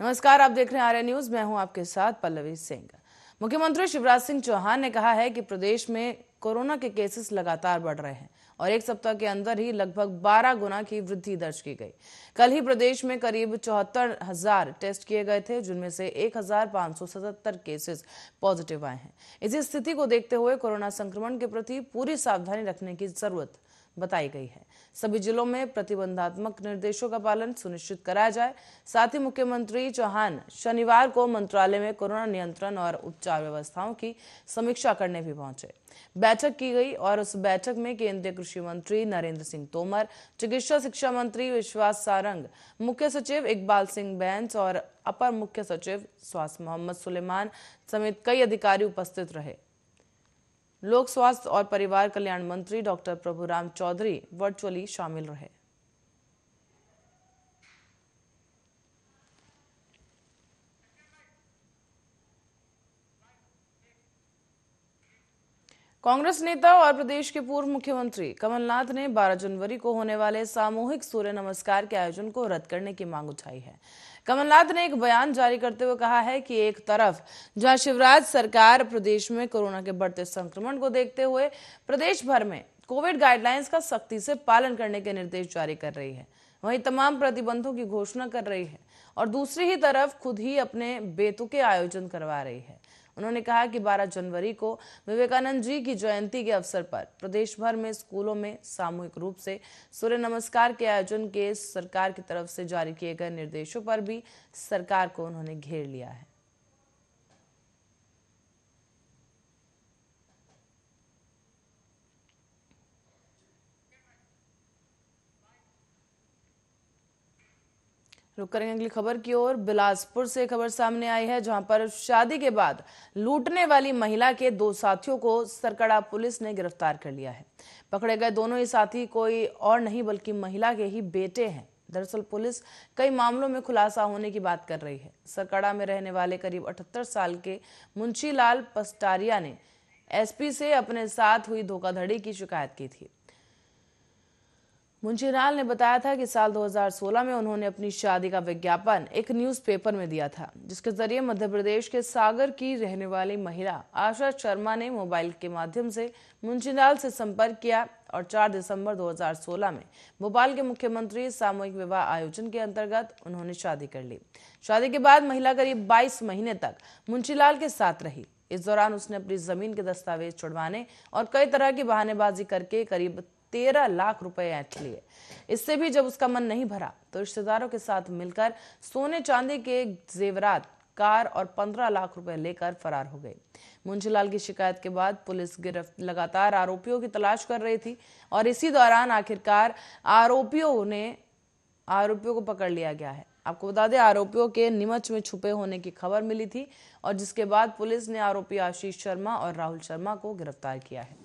नमस्कार आप देख रहे हैं आर्य न्यूज मैं हूं आपके साथ पल्लवी सिंह मुख्यमंत्री शिवराज सिंह चौहान ने कहा है कि प्रदेश में कोरोना के केसेस लगातार बढ़ रहे हैं और एक सप्ताह के अंदर ही लगभग 12 गुना की वृद्धि दर्ज की गई कल ही प्रदेश में करीब चौहत्तर हजार टेस्ट किए गए थे जिनमें से एक केसेस पॉजिटिव आए हैं इसी स्थिति को देखते हुए कोरोना संक्रमण के प्रति पूरी सावधानी रखने की जरूरत बताई गई है सभी जिलों में प्रतिबंधात्मक निर्देशों का पालन सुनिश्चित कराया जाए साथ ही मुख्यमंत्री चौहान शनिवार को मंत्रालय में कोरोना नियंत्रण और उपचार व्यवस्थाओं की समीक्षा करने भी पहुंचे बैठक की गई और उस बैठक में केंद्रीय कृषि मंत्री नरेंद्र सिंह तोमर चिकित्सा शिक्षा मंत्री विश्वास सारंग मुख्य सचिव इकबाल सिंह बैंस और अपर मुख्य सचिव स्वास्थ्य मोहम्मद सुलेमान समेत कई अधिकारी उपस्थित रहे लोक स्वास्थ्य और परिवार कल्याण मंत्री डॉक्टर प्रभुराम चौधरी वर्चुअली शामिल रहे कांग्रेस नेता और प्रदेश के पूर्व मुख्यमंत्री कमलनाथ ने 12 जनवरी को होने वाले सामूहिक सूर्य नमस्कार के आयोजन को रद्द करने की मांग उठाई है कमलनाथ ने एक बयान जारी करते हुए कहा है कि एक तरफ जहां शिवराज सरकार प्रदेश में कोरोना के बढ़ते संक्रमण को देखते हुए प्रदेश भर में कोविड गाइडलाइंस का सख्ती से पालन करने के निर्देश जारी कर रही है वहीं तमाम प्रतिबंधों की घोषणा कर रही है और दूसरी ही तरफ खुद ही अपने बेतुके आयोजन करवा रही है उन्होंने कहा कि 12 जनवरी को विवेकानंद जी की जयंती के अवसर पर प्रदेश भर में स्कूलों में सामूहिक रूप से सूर्य नमस्कार के आयोजन के सरकार की तरफ से जारी किए गए निर्देशों पर भी सरकार को उन्होंने घेर लिया है रुक करेंगे अगली खबर की ओर बिलासपुर से खबर सामने आई है जहां पर शादी के बाद लूटने वाली महिला के दो साथियों को सरकड़ा पुलिस ने गिरफ्तार कर लिया है पकड़े गए दोनों ही साथी कोई और नहीं बल्कि महिला के ही बेटे हैं दरअसल पुलिस कई मामलों में खुलासा होने की बात कर रही है सरकड़ा में रहने वाले करीब अठहत्तर साल के मुंशी लाल पस्टारिया ने एसपी से अपने साथ हुई धोखाधड़ी की शिकायत की थी मुंशी लाल ने बताया था कि साल 2016 में उन्होंने अपनी शादी का विज्ञापन एक न्यूज़पेपर में दिया था जिसके जरिए मध्य प्रदेश के सागर की रहने वाली महिला आशा शर्मा ने मोबाइल के माध्यम से मुंशी लाल से संपर्क किया और 4 दिसंबर 2016 में भोपाल के मुख्यमंत्री सामूहिक विवाह आयोजन के अंतर्गत उन्होंने शादी कर ली शादी के बाद महिला करीब बाईस महीने तक मुंशी के साथ रही इस दौरान उसने अपनी जमीन के दस्तावेज छुड़वाने और कई तरह की बहानेबाजी करके करीब तेरह लाख रुपए ऐट लिए इससे भी जब उसका मन नहीं भरा तो रिश्तेदारों के साथ मिलकर सोने चांदी के जेवरात कार और पंद्रह लाख रुपए लेकर फरार हो गए मुंशीलाल की शिकायत के बाद पुलिस गिरफ्त लगातार आरोपियों की तलाश कर रही थी और इसी दौरान आखिरकार आरोपियों ने आरोपियों को पकड़ लिया गया है आपको बता दें आरोपियों के निमच में छुपे होने की खबर मिली थी और जिसके बाद पुलिस ने आरोपी आशीष शर्मा और राहुल शर्मा को गिरफ्तार किया है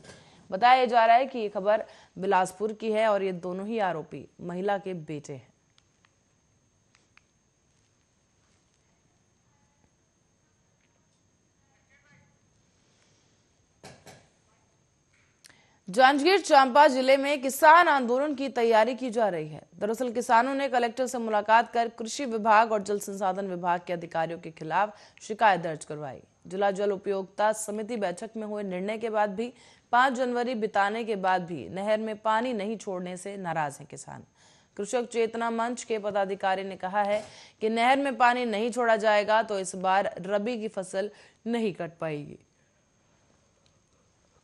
बताया जा रहा है कि ये खबर बिलासपुर की है और ये दोनों ही आरोपी महिला के बेटे हैं जांजगीर चांपा जिले में किसान आंदोलन की तैयारी की जा रही है दरअसल किसानों ने कलेक्टर से मुलाकात कर कृषि विभाग और जल संसाधन विभाग के अधिकारियों के खिलाफ शिकायत दर्ज करवाई जिला जल उपयोगता समिति बैठक में हुए निर्णय के बाद भी 5 जनवरी बिताने के बाद भी नहर में पानी नहीं छोड़ने से नाराज हैं किसान कृषक चेतना मंच के पदाधिकारी ने कहा है कि नहर में पानी नहीं छोड़ा जाएगा तो इस बार रबी की फसल नहीं कट पाएगी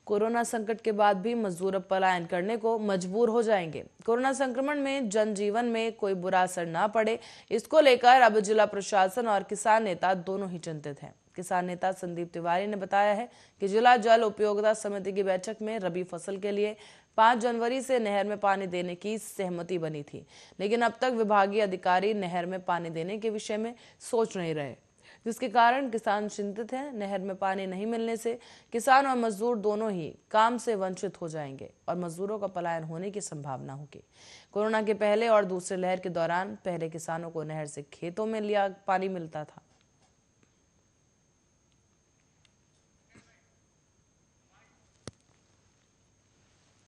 कोरोना संकट के बाद भी मजदूर अब पलायन करने को मजबूर हो जाएंगे कोरोना संक्रमण में जनजीवन में कोई बुरा असर न पड़े इसको लेकर अब जिला प्रशासन और किसान नेता दोनों ही चिंतित हैं किसान नेता संदीप तिवारी ने बताया है कि जिला जल उपयोगिता समिति की बैठक में रबी फसल के लिए 5 जनवरी से नहर में पानी देने की सहमति बनी थी लेकिन अब तक विभागीय अधिकारी नहर में पानी देने के विषय में सोच नहीं रहे जिसके कारण किसान चिंतित हैं नहर में पानी नहीं मिलने से किसान और मजदूर दोनों ही काम से वंचित हो जाएंगे और मजदूरों का पलायन होने की संभावना होगी कोरोना के पहले और दूसरे लहर के दौरान पहले किसानों को नहर से खेतों में लिया पानी मिलता था